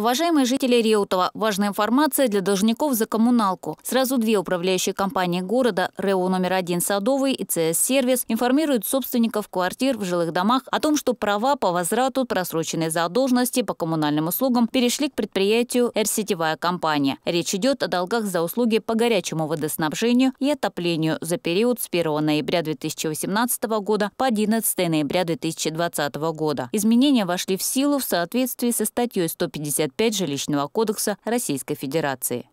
Уважаемые жители Реутова, важная информация для должников за коммуналку. Сразу две управляющие компании города, РЭО номер один «Садовый» и «ЦС-сервис» информируют собственников квартир в жилых домах о том, что права по возврату просроченной задолженности по коммунальным услугам перешли к предприятию р компания». Речь идет о долгах за услуги по горячему водоснабжению и отоплению за период с 1 ноября 2018 года по 11 ноября 2020 года. Изменения вошли в силу в соответствии со статьей 150 55 Жилищного кодекса Российской Федерации.